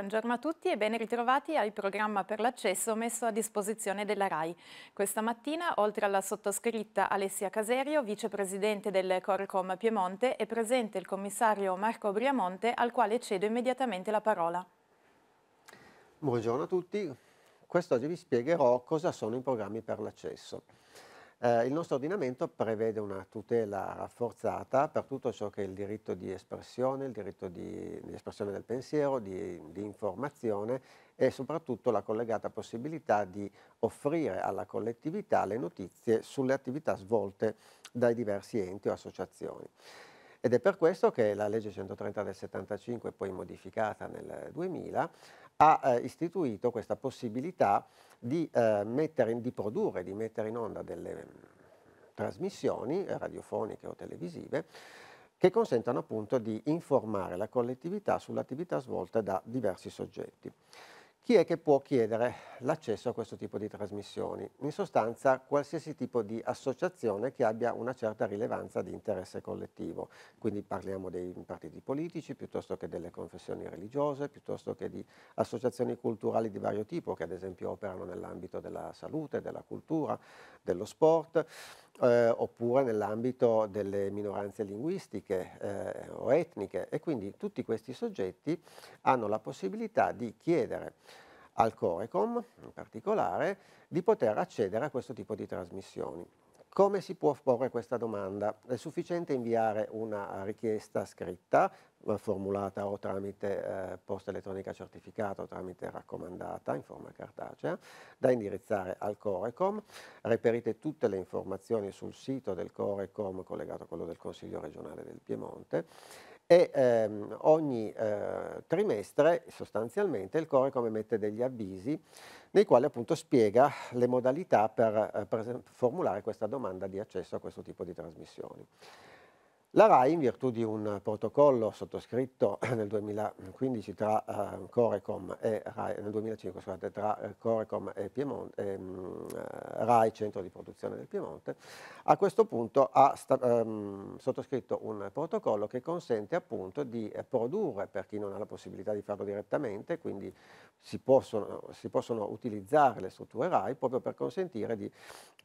Buongiorno a tutti e ben ritrovati al programma per l'accesso messo a disposizione della RAI. Questa mattina, oltre alla sottoscritta Alessia Caserio, vicepresidente del Corcom Piemonte, è presente il commissario Marco Briamonte, al quale cedo immediatamente la parola. Buongiorno a tutti. Quest'oggi vi spiegherò cosa sono i programmi per l'accesso. Eh, il nostro ordinamento prevede una tutela rafforzata per tutto ciò che è il diritto di espressione, il diritto di, di espressione del pensiero, di, di, informazione e soprattutto la collegata possibilità di offrire alla collettività le notizie sulle attività svolte dai diversi enti o associazioni. Ed è per questo che la legge 130 del 75, poi modificata nel 2000, ha eh, istituito questa possibilità di, eh, in, di, produrre, di mettere in onda delle mh, mm, trasmissioni radiofoniche o televisive che consentano appunto di informare la collettività sull'attività svolta da diversi soggetti. Chi è che può chiedere l'accesso a questo tipo di trasmissioni? In sostanza qualsiasi tipo di associazione che abbia una certa rilevanza di interesse collettivo, quindi parliamo dei partiti politici piuttosto che delle confessioni religiose, piuttosto che di associazioni culturali di vario tipo che ad esempio operano nell'ambito della salute, della cultura, dello sport, eh, oppure nell'ambito delle minoranze linguistiche eh, o etniche e quindi tutti questi soggetti hanno la possibilità di chiedere al Corecom in particolare di poter accedere a questo tipo di trasmissioni. Come si può porre questa domanda? È sufficiente inviare una richiesta scritta, eh, formulata o tramite eh, posta elettronica certificata o tramite raccomandata in forma cartacea, da indirizzare al Corecom. Reperite tutte le informazioni sul sito del Corecom collegato a quello del Consiglio regionale del Piemonte e ehm, ogni eh, trimestre sostanzialmente il Core come mette degli avvisi nei quali appunto spiega le modalità per, eh, per formulare questa domanda di accesso a questo tipo di trasmissioni. La RAI, in virtù di un protocollo sottoscritto nel 2015 tra uh, Corecom e RAI, nel 2005 scusate, tra eh, Corecom e, Piemonte, e ehm, eh, RAI, centro di produzione del Piemonte, a questo punto ha um, sottoscritto un protocollo che consente appunto di produrre, per chi non ha la possibilità di farlo direttamente, quindi si possono, si possono utilizzare le strutture RAI proprio per consentire di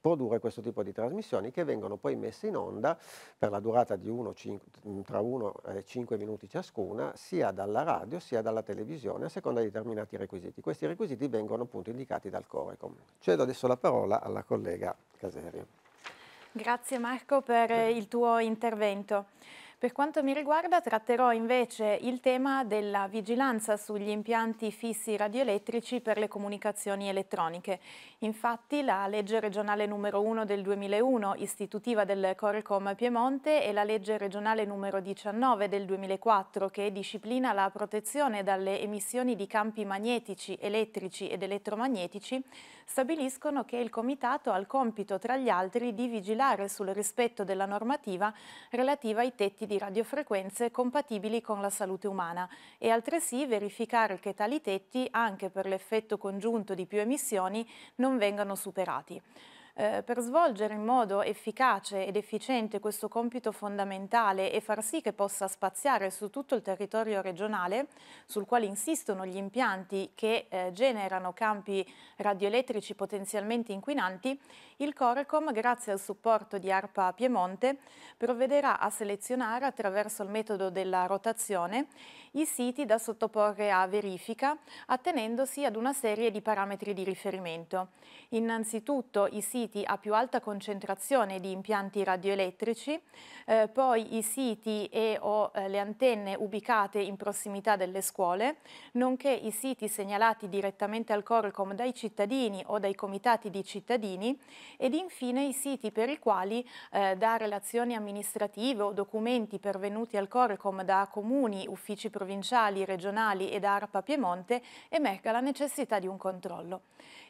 produrre questo tipo di trasmissioni che vengono poi messe in onda per la durata di 1, 5, mm, tra 1 e 5 minuti ciascuna, sia dalla radio sia dalla televisione, a seconda di determinati requisiti. Questi requisiti vengono appunto indicati dal Corecom. Cedo adesso la parola alla collega Caserio. Grazie Marco per eh, il tuo intervento. Per quanto mi riguarda tratterò invece il tema della vigilanza sugli impianti fissi radioelettrici per le comunicazioni elettroniche. Infatti la legge regionale numero 1 del 2001, istitutiva del Corecom Piemonte, e la legge regionale numero 19 del 2004, che disciplina la protezione dalle emissioni di campi magnetici, elettrici ed elettromagnetici, stabiliscono che il Comitato ha il compito, tra gli altri, di vigilare sul rispetto della normativa relativa ai tetti trattamenti di radiofrequenze compatibili con la salute umana e altresì verificare che tali tetti, anche per l'effetto congiunto di più emissioni, non vengano superati eh, per svolgere in modo efficace ed efficiente questo compito fondamentale e far sì che possa spaziare su tutto il territorio regionale, sul quale insistono gli impianti che eh, generano campi radioelettrici potenzialmente inquinanti, il Corecom, grazie al supporto di ARPA Piemonte, provvederà a selezionare attraverso il metodo della rotazione i siti da sottoporre a verifica attenendosi ad una serie di parametri di riferimento. Innanzitutto i siti a più alta concentrazione di impianti radioelettrici, eh, poi i siti e o eh, le antenne ubicate in prossimità delle scuole, nonché i siti segnalati direttamente al Corcom dai cittadini o dai comitati di cittadini ed infine i siti per i quali eh, da relazioni amministrative o documenti pervenuti al Corcom da comuni, uffici provinciali provinciali, regionali ed ARPA Piemonte emerga la necessità di un controllo.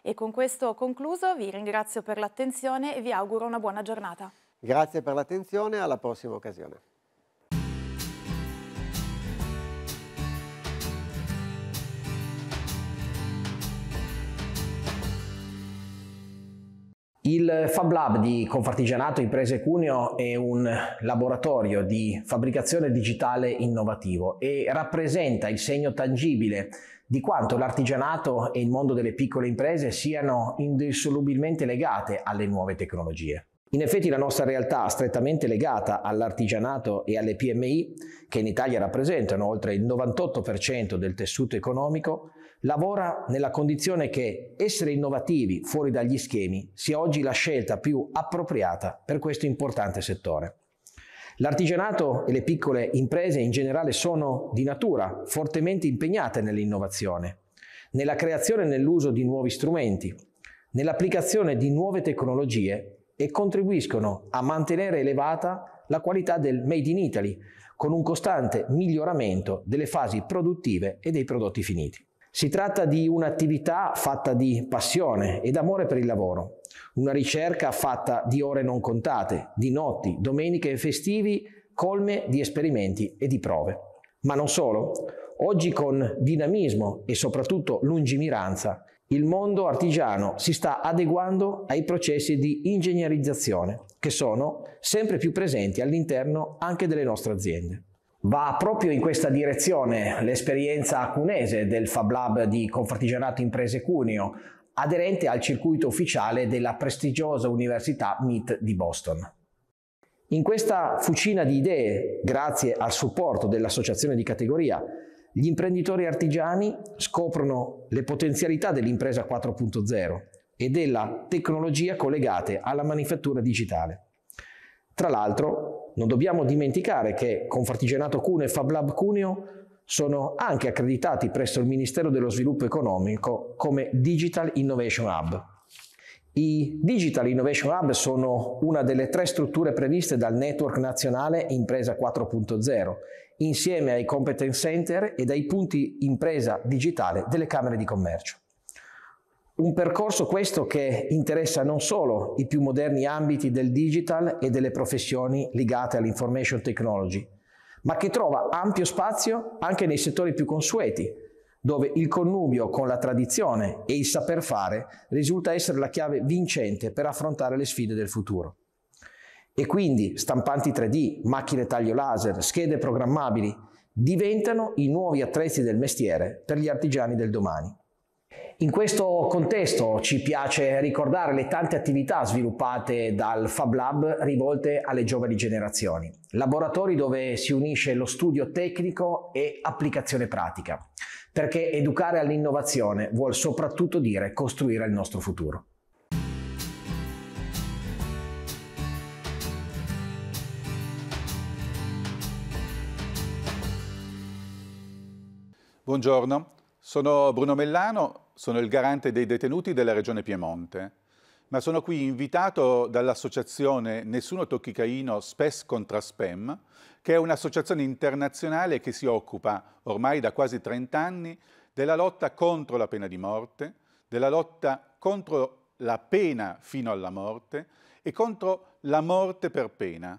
E con questo concluso, vi ringrazio per l'attenzione e vi auguro una buona giornata. Grazie per l'attenzione, alla prossima occasione. Il Fab Lab di Confartigianato Imprese Cuneo è un laboratorio di fabbricazione digitale innovativo e rappresenta il segno tangibile di quanto l'artigianato e il mondo delle piccole imprese siano indissolubilmente legate alle nuove tecnologie. In effetti la nostra realtà strettamente legata all'artigianato e alle PMI, che in Italia rappresentano oltre il 98% del tessuto economico, lavora nella condizione che essere innovativi fuori dagli schemi sia oggi la scelta più appropriata per questo importante settore. L'artigianato e le piccole imprese in generale sono di natura fortemente impegnate nell'innovazione, nella creazione e nell'uso di nuovi strumenti, nell'applicazione di nuove tecnologie e contribuiscono a mantenere elevata la qualità del Made in Italy, con un costante miglioramento delle fasi produttive e dei prodotti finiti. Si tratta di un'attività fatta di passione ed amore per il lavoro, una ricerca fatta di ore non contate, di notti, domeniche e festivi, colme di esperimenti e di prove. Ma non solo, oggi con dinamismo e soprattutto lungimiranza, il mondo artigiano si sta adeguando ai processi di ingegnerizzazione che sono sempre più presenti all'interno anche delle nostre aziende. Va proprio in questa direzione l'esperienza cunese del Fab Lab di Confartigianato Imprese Cuneo, aderente al circuito ufficiale della prestigiosa Università MIT di Boston. In questa fucina di idee, grazie al supporto dell'associazione di categoria, gli imprenditori artigiani scoprono le potenzialità dell'impresa 4.0 e della tecnologia collegate alla manifattura digitale. Tra l'altro, non dobbiamo dimenticare che Confartigianato Cuneo e FabLab Cuneo sono anche accreditati presso il Ministero dello Sviluppo Economico come Digital Innovation Hub. I Digital Innovation Hub sono una delle tre strutture previste dal network nazionale Impresa 4.0, insieme ai competence center e ai punti impresa digitale delle Camere di Commercio. Un percorso questo che interessa non solo i più moderni ambiti del digital e delle professioni legate all'information technology, ma che trova ampio spazio anche nei settori più consueti, dove il connubio con la tradizione e il saper fare risulta essere la chiave vincente per affrontare le sfide del futuro. E quindi stampanti 3D, macchine taglio laser, schede programmabili diventano i nuovi attrezzi del mestiere per gli artigiani del domani. In questo contesto ci piace ricordare le tante attività sviluppate dal Fab Lab rivolte alle giovani generazioni, laboratori dove si unisce lo studio tecnico e applicazione pratica, perché educare all'innovazione vuol soprattutto dire costruire il nostro futuro. Buongiorno, sono Bruno Mellano, sono il garante dei detenuti della Regione Piemonte, ma sono qui invitato dall'associazione Nessuno Tocchi Caino Spes Contra Spem, che è un'associazione internazionale che si occupa ormai da quasi 30 anni della lotta contro la pena di morte, della lotta contro la pena fino alla morte e contro la morte per pena,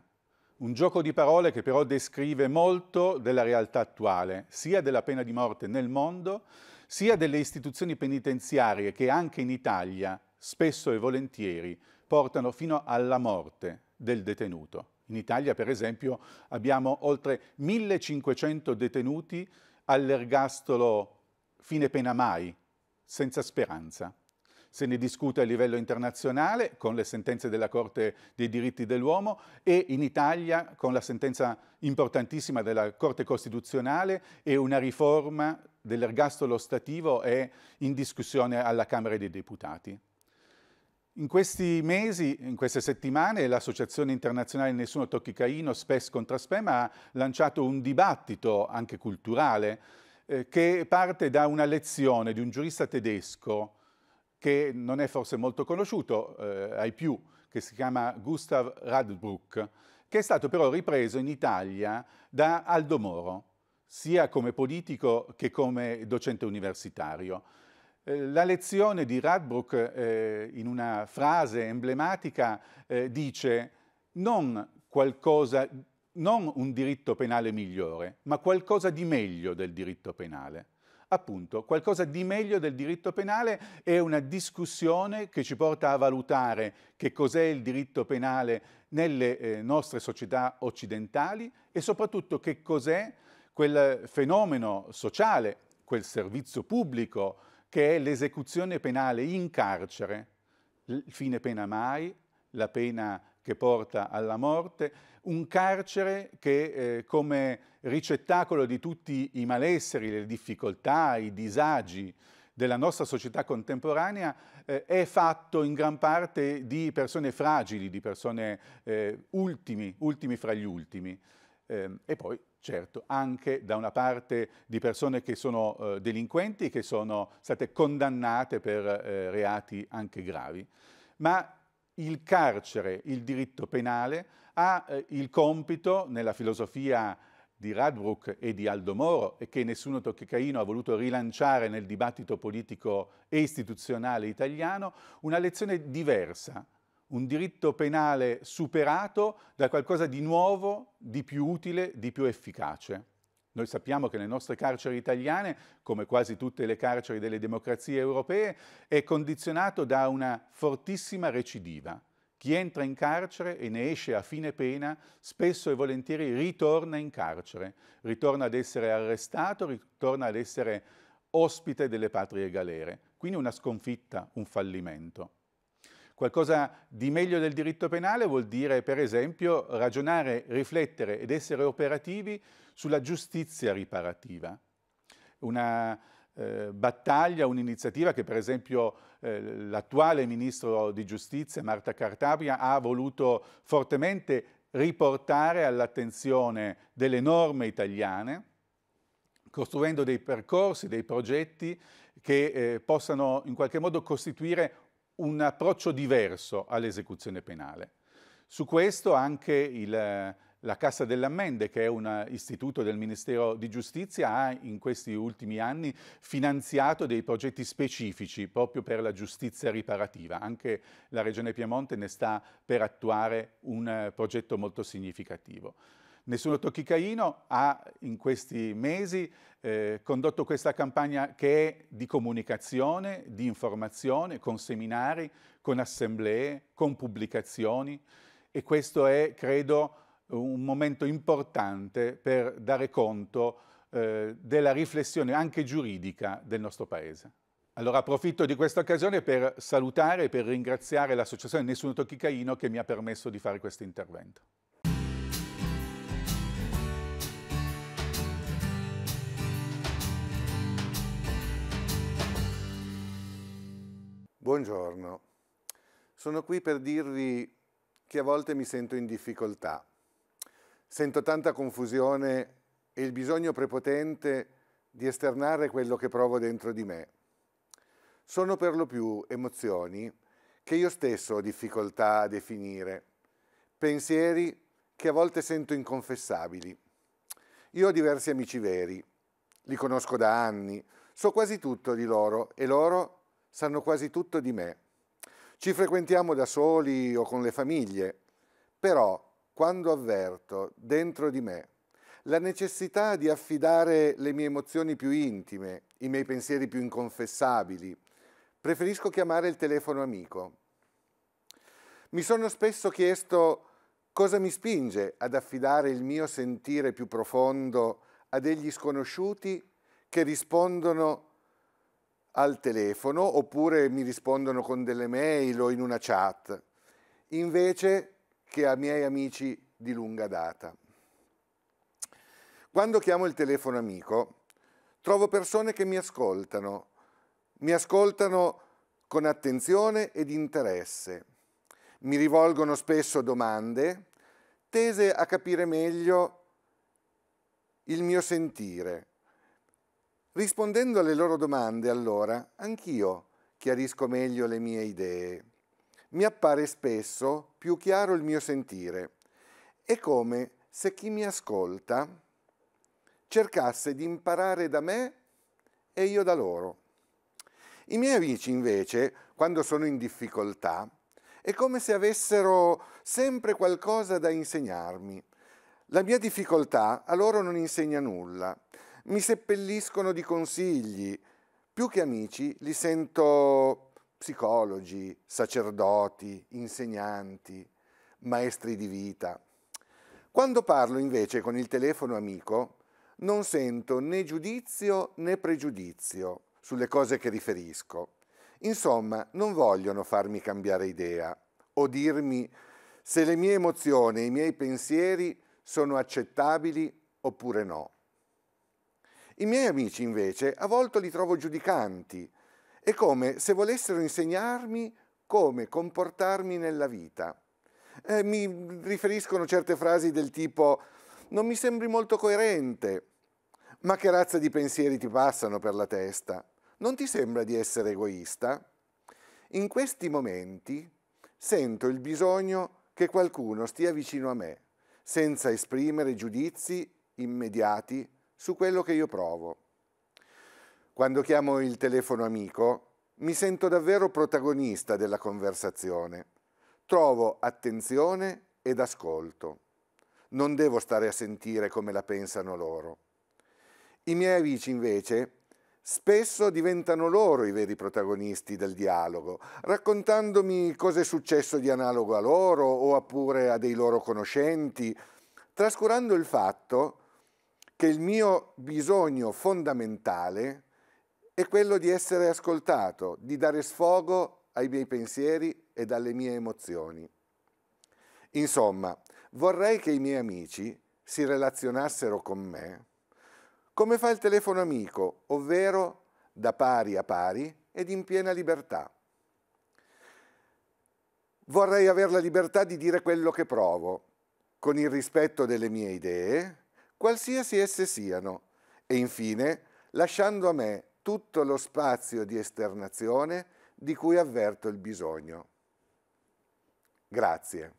un gioco di parole che però descrive molto della realtà attuale, sia della pena di morte nel mondo, sia delle istituzioni penitenziarie che anche in Italia, spesso e volentieri, portano fino alla morte del detenuto. In Italia, per esempio, abbiamo oltre 1500 detenuti all'ergastolo fine pena mai, senza speranza se ne discute a livello internazionale con le sentenze della Corte dei diritti dell'uomo e in Italia con la sentenza importantissima della Corte Costituzionale e una riforma dell'ergastolo stativo è in discussione alla Camera dei Deputati. In questi mesi, in queste settimane, l'Associazione Internazionale Nessuno Tocchi Caino, SPES contro SPEM, ha lanciato un dibattito anche culturale eh, che parte da una lezione di un giurista tedesco che non è forse molto conosciuto eh, ai più, che si chiama Gustav Radbruck, che è stato però ripreso in Italia da Aldo Moro, sia come politico che come docente universitario. Eh, la lezione di Radbruck, eh, in una frase emblematica, eh, dice non qualcosa, non un diritto penale migliore, ma qualcosa di meglio del diritto penale appunto qualcosa di meglio del diritto penale è una discussione che ci porta a valutare che cos'è il diritto penale nelle eh, nostre società occidentali e soprattutto che cos'è quel fenomeno sociale, quel servizio pubblico che è l'esecuzione penale in carcere, il fine pena mai, la pena che porta alla morte, un carcere che eh, come ricettacolo di tutti i malesseri, le difficoltà, i disagi della nostra società contemporanea eh, è fatto in gran parte di persone fragili, di persone eh, ultimi, ultimi fra gli ultimi. Eh, e poi certo, anche da una parte di persone che sono eh, delinquenti, che sono state condannate per eh, reati anche gravi. Ma il carcere, il diritto penale, ha eh, il compito, nella filosofia di Radbrook e di Aldo Moro, e che nessuno tocchi ha voluto rilanciare nel dibattito politico e istituzionale italiano, una lezione diversa, un diritto penale superato da qualcosa di nuovo, di più utile, di più efficace. Noi sappiamo che le nostre carceri italiane, come quasi tutte le carceri delle democrazie europee, è condizionato da una fortissima recidiva. Chi entra in carcere e ne esce a fine pena spesso e volentieri ritorna in carcere, ritorna ad essere arrestato, ritorna ad essere ospite delle patrie galere. Quindi una sconfitta, un fallimento. Qualcosa di meglio del diritto penale vuol dire, per esempio, ragionare, riflettere ed essere operativi sulla giustizia riparativa. Una eh, battaglia un'iniziativa che per esempio eh, l'attuale ministro di giustizia Marta Cartabria, ha voluto fortemente riportare all'attenzione delle norme italiane costruendo dei percorsi, dei progetti che eh, possano in qualche modo costituire un approccio diverso all'esecuzione penale. Su questo anche il la Cassa dell'Ammende, che è un istituto del Ministero di Giustizia, ha in questi ultimi anni finanziato dei progetti specifici proprio per la giustizia riparativa. Anche la Regione Piemonte ne sta per attuare un progetto molto significativo. Nessuno tocchi Caino ha in questi mesi eh, condotto questa campagna che è di comunicazione, di informazione, con seminari, con assemblee, con pubblicazioni e questo è, credo, un momento importante per dare conto eh, della riflessione anche giuridica del nostro Paese. Allora approfitto di questa occasione per salutare e per ringraziare l'associazione Nessuno Tocchi Caino che mi ha permesso di fare questo intervento. Buongiorno, sono qui per dirvi che a volte mi sento in difficoltà Sento tanta confusione e il bisogno prepotente di esternare quello che provo dentro di me. Sono per lo più emozioni che io stesso ho difficoltà a definire, pensieri che a volte sento inconfessabili. Io ho diversi amici veri, li conosco da anni, so quasi tutto di loro e loro sanno quasi tutto di me. Ci frequentiamo da soli o con le famiglie, però quando avverto dentro di me la necessità di affidare le mie emozioni più intime, i miei pensieri più inconfessabili, preferisco chiamare il telefono amico. Mi sono spesso chiesto cosa mi spinge ad affidare il mio sentire più profondo a degli sconosciuti che rispondono al telefono oppure mi rispondono con delle mail o in una chat. Invece che a miei amici di lunga data. Quando chiamo il telefono amico, trovo persone che mi ascoltano, mi ascoltano con attenzione ed interesse, mi rivolgono spesso domande tese a capire meglio il mio sentire. Rispondendo alle loro domande, allora, anch'io chiarisco meglio le mie idee mi appare spesso più chiaro il mio sentire. È come se chi mi ascolta cercasse di imparare da me e io da loro. I miei amici, invece, quando sono in difficoltà, è come se avessero sempre qualcosa da insegnarmi. La mia difficoltà a loro non insegna nulla. Mi seppelliscono di consigli. Più che amici, li sento psicologi, sacerdoti, insegnanti, maestri di vita. Quando parlo invece con il telefono amico, non sento né giudizio né pregiudizio sulle cose che riferisco. Insomma, non vogliono farmi cambiare idea o dirmi se le mie emozioni e i miei pensieri sono accettabili oppure no. I miei amici invece a volte li trovo giudicanti è come se volessero insegnarmi come comportarmi nella vita. Eh, mi riferiscono certe frasi del tipo non mi sembri molto coerente, ma che razza di pensieri ti passano per la testa? Non ti sembra di essere egoista? In questi momenti sento il bisogno che qualcuno stia vicino a me, senza esprimere giudizi immediati su quello che io provo. Quando chiamo il telefono amico, mi sento davvero protagonista della conversazione. Trovo attenzione ed ascolto. Non devo stare a sentire come la pensano loro. I miei amici, invece, spesso diventano loro i veri protagonisti del dialogo, raccontandomi cosa è successo di analogo a loro o oppure a dei loro conoscenti, trascurando il fatto che il mio bisogno fondamentale è quello di essere ascoltato, di dare sfogo ai miei pensieri e alle mie emozioni. Insomma, vorrei che i miei amici si relazionassero con me come fa il telefono amico, ovvero da pari a pari ed in piena libertà. Vorrei avere la libertà di dire quello che provo, con il rispetto delle mie idee, qualsiasi esse siano, e infine lasciando a me tutto lo spazio di esternazione di cui avverto il bisogno. Grazie.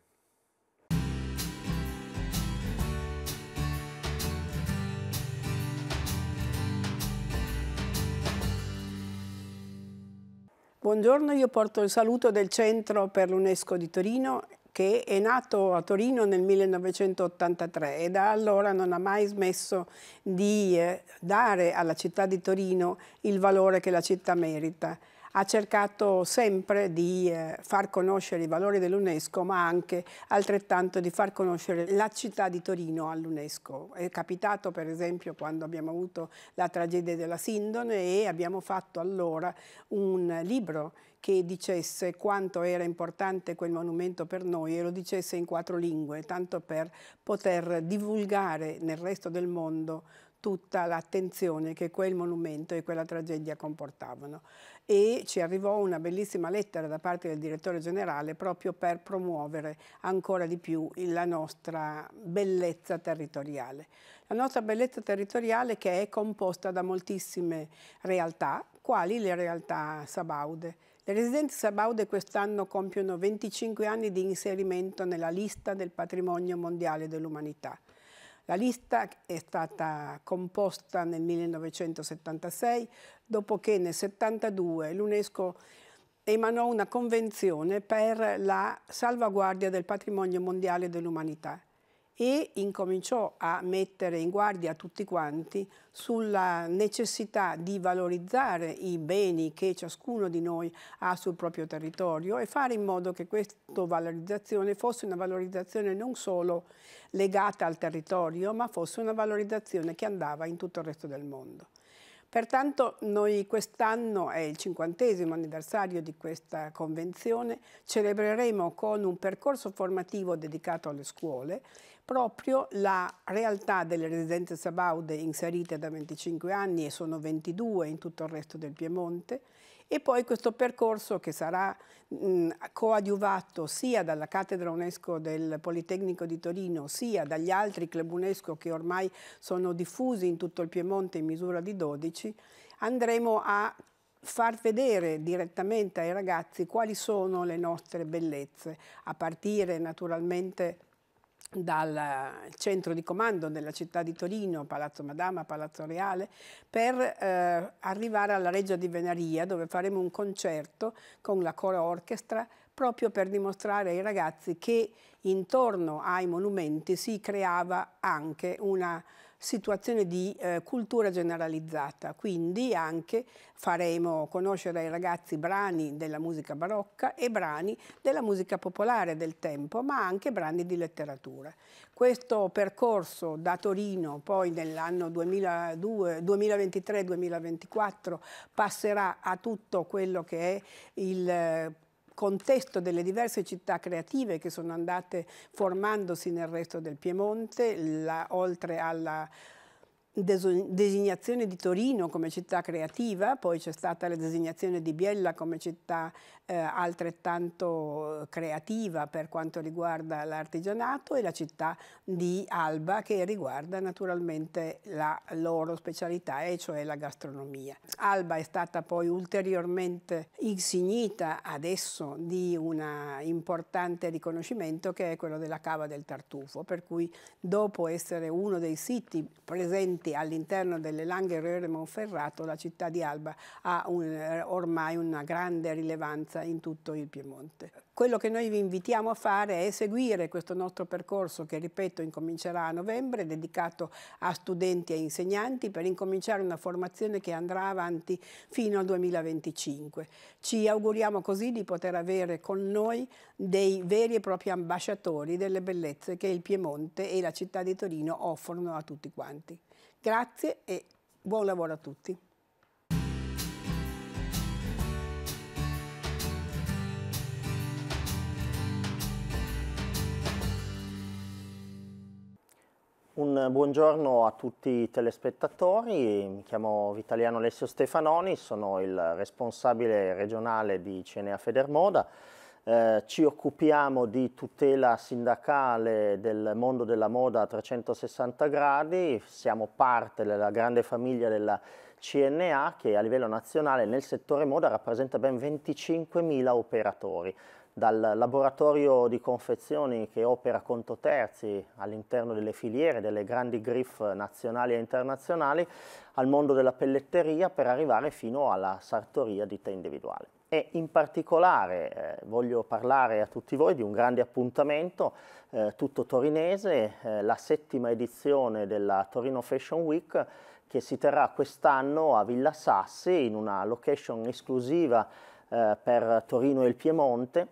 Buongiorno, io porto il saluto del Centro per l'UNESCO di Torino che è nato a Torino nel 1983 e da allora non ha mai smesso di eh, dare alla città di Torino il valore che la città merita ha cercato sempre di eh, far conoscere i valori dell'UNESCO, ma anche altrettanto di far conoscere la città di Torino all'UNESCO. È capitato per esempio quando abbiamo avuto la tragedia della Sindone e abbiamo fatto allora un libro che dicesse quanto era importante quel monumento per noi e lo dicesse in quattro lingue, tanto per poter divulgare nel resto del mondo tutta l'attenzione che quel monumento e quella tragedia comportavano e ci arrivò una bellissima lettera da parte del direttore generale proprio per promuovere ancora di più la nostra bellezza territoriale. La nostra bellezza territoriale che è composta da moltissime realtà, quali le realtà sabaude. Le residenze sabaude quest'anno compiono 25 anni di inserimento nella lista del patrimonio mondiale dell'umanità. La lista è stata composta nel 1976 dopo che nel 1972 l'UNESCO emanò una convenzione per la salvaguardia del patrimonio mondiale dell'umanità e incominciò a mettere in guardia tutti quanti sulla necessità di valorizzare i beni che ciascuno di noi ha sul proprio territorio e fare in modo che questa valorizzazione fosse una valorizzazione non solo legata al territorio, ma fosse una valorizzazione che andava in tutto il resto del mondo. Pertanto noi quest'anno, è il cinquantesimo anniversario di questa convenzione, celebreremo con un percorso formativo dedicato alle scuole, proprio la realtà delle residenze sabaude inserite da 25 anni e sono 22 in tutto il resto del Piemonte e poi questo percorso che sarà mh, coadiuvato sia dalla cattedra UNESCO del Politecnico di Torino sia dagli altri club UNESCO che ormai sono diffusi in tutto il Piemonte in misura di 12, andremo a far vedere direttamente ai ragazzi quali sono le nostre bellezze, a partire naturalmente dal eh, centro di comando della città di Torino, Palazzo Madama, Palazzo Reale, per eh, arrivare alla Reggia di Venaria dove faremo un concerto con la Coro Orchestra proprio per dimostrare ai ragazzi che intorno ai monumenti si creava anche una situazione di eh, cultura generalizzata, quindi anche faremo conoscere ai ragazzi brani della musica barocca e brani della musica popolare del tempo, ma anche brani di letteratura. Questo percorso da Torino poi nell'anno 2023-2024 passerà a tutto quello che è il eh, contesto delle diverse città creative che sono andate formandosi nel resto del Piemonte, la, oltre alla designazione di Torino come città creativa, poi c'è stata la designazione di Biella come città eh, altrettanto eh, creativa per quanto riguarda l'artigianato e la città di Alba che riguarda naturalmente la loro specialità e cioè la gastronomia. Alba è stata poi ulteriormente insignita adesso di un importante riconoscimento che è quello della Cava del Tartufo, per cui dopo essere uno dei siti presenti Infatti all'interno delle Langhe Röhre Monferrato la città di Alba ha un, eh, ormai una grande rilevanza in tutto il Piemonte. Quello che noi vi invitiamo a fare è seguire questo nostro percorso che, ripeto, incomincerà a novembre, dedicato a studenti e insegnanti per incominciare una formazione che andrà avanti fino al 2025. Ci auguriamo così di poter avere con noi dei veri e propri ambasciatori delle bellezze che il Piemonte e la città di Torino offrono a tutti quanti. Grazie e buon lavoro a tutti. Un buongiorno a tutti i telespettatori, mi chiamo Vitaliano Alessio Stefanoni, sono il responsabile regionale di Cenea Federmoda. Eh, ci occupiamo di tutela sindacale del mondo della moda a 360 gradi, siamo parte della grande famiglia della CNA che a livello nazionale nel settore moda rappresenta ben 25.000 operatori dal laboratorio di confezioni che opera conto terzi all'interno delle filiere delle grandi griff nazionali e internazionali al mondo della pelletteria per arrivare fino alla sartoria ditta individuale e in particolare eh, voglio parlare a tutti voi di un grande appuntamento eh, tutto torinese, eh, la settima edizione della Torino Fashion Week che si terrà quest'anno a Villa Sassi in una location esclusiva eh, per Torino e il Piemonte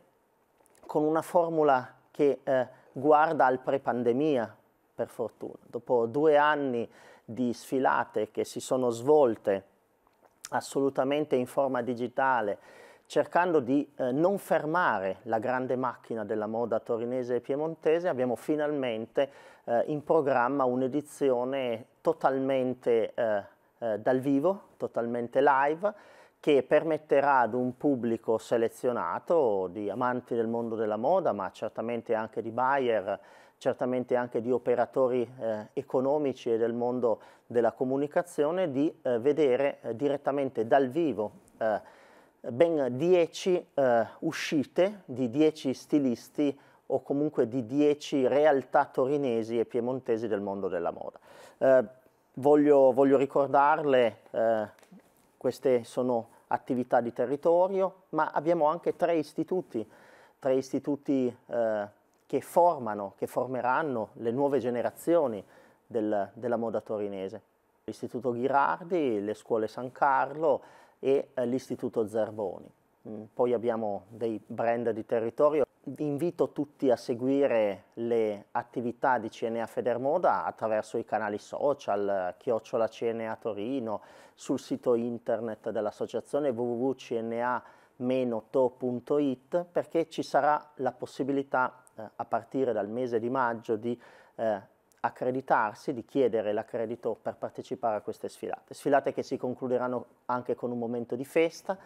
con una formula che eh, guarda al pre-pandemia per fortuna. Dopo due anni di sfilate che si sono svolte assolutamente in forma digitale cercando di eh, non fermare la grande macchina della moda torinese e piemontese, abbiamo finalmente eh, in programma un'edizione totalmente eh, eh, dal vivo, totalmente live, che permetterà ad un pubblico selezionato di amanti del mondo della moda, ma certamente anche di buyer, certamente anche di operatori eh, economici e del mondo della comunicazione, di eh, vedere direttamente dal vivo ben 10 eh, uscite di 10 stilisti o comunque di 10 realtà torinesi e piemontesi del mondo della moda. Eh, voglio, voglio, ricordarle, eh, queste sono attività di territorio, ma abbiamo anche tre istituti, tre istituti eh, che formano, che formeranno le nuove generazioni del, della moda torinese. L'Istituto Ghirardi, le scuole San Carlo, e eh, l'Istituto Zerboni. Mm, poi abbiamo dei brand di territorio. Vi invito tutti a seguire le attività di CNA Federmoda attraverso i canali social, Chiocciola CNA Torino, sul sito internet dell'associazione www.cna-to.it perché ci sarà la possibilità eh, a partire dal mese di maggio di eh, accreditarsi, di chiedere l'accredito per partecipare a queste sfilate. Sfilate che si concluderanno anche con un momento di festa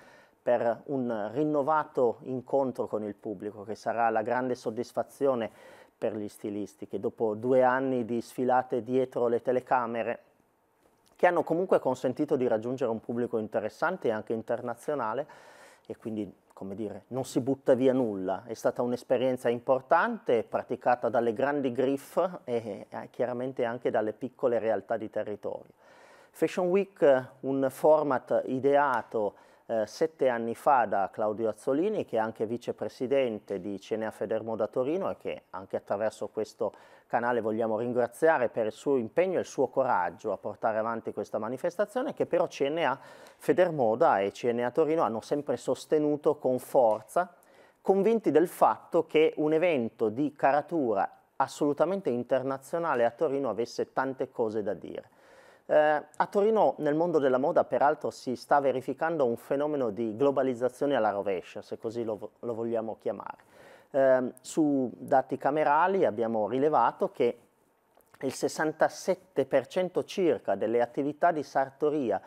per un rinnovato incontro con il pubblico che sarà la grande soddisfazione per gli stilisti che dopo due anni di sfilate dietro le telecamere che hanno comunque consentito di raggiungere un pubblico interessante e anche internazionale e quindi come dire, non si butta via nulla, è stata un'esperienza importante praticata dalle grandi griff e eh, chiaramente anche dalle piccole realtà di territorio. Fashion Week, un format ideato eh, sette anni fa da Claudio Azzolini, che è anche vicepresidente di Cenea Federmo da Torino e che anche attraverso questo canale vogliamo ringraziare per il suo impegno e il suo coraggio a portare avanti questa manifestazione che però CNA Federmoda e CNA Torino hanno sempre sostenuto con forza, convinti del fatto che un evento di caratura assolutamente internazionale a Torino avesse tante cose da dire. Eh, a Torino nel mondo della moda peraltro si sta verificando un fenomeno di globalizzazione alla rovescia, se così lo, lo vogliamo chiamare. Eh, su dati camerali abbiamo rilevato che il 67% circa delle attività di sartoria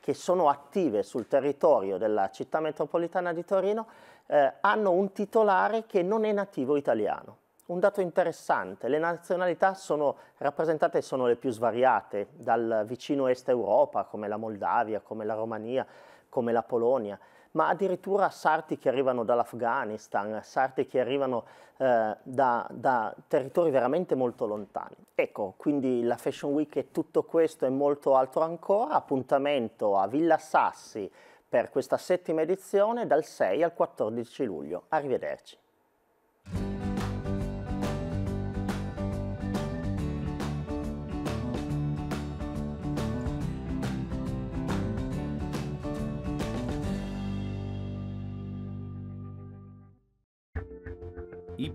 che sono attive sul territorio della città metropolitana di Torino eh, hanno un titolare che non è nativo italiano un dato interessante, le nazionalità sono rappresentate sono le più svariate, dal vicino Est Europa, come la Moldavia, come la Romania, come la Polonia, ma addirittura sarti che arrivano dall'Afghanistan, sarti che arrivano eh, da, da, territori veramente molto lontani. Ecco, quindi la Fashion Week è tutto questo e molto altro ancora, appuntamento a Villa Sassi per questa settima edizione dal 6 al 14 luglio. Arrivederci.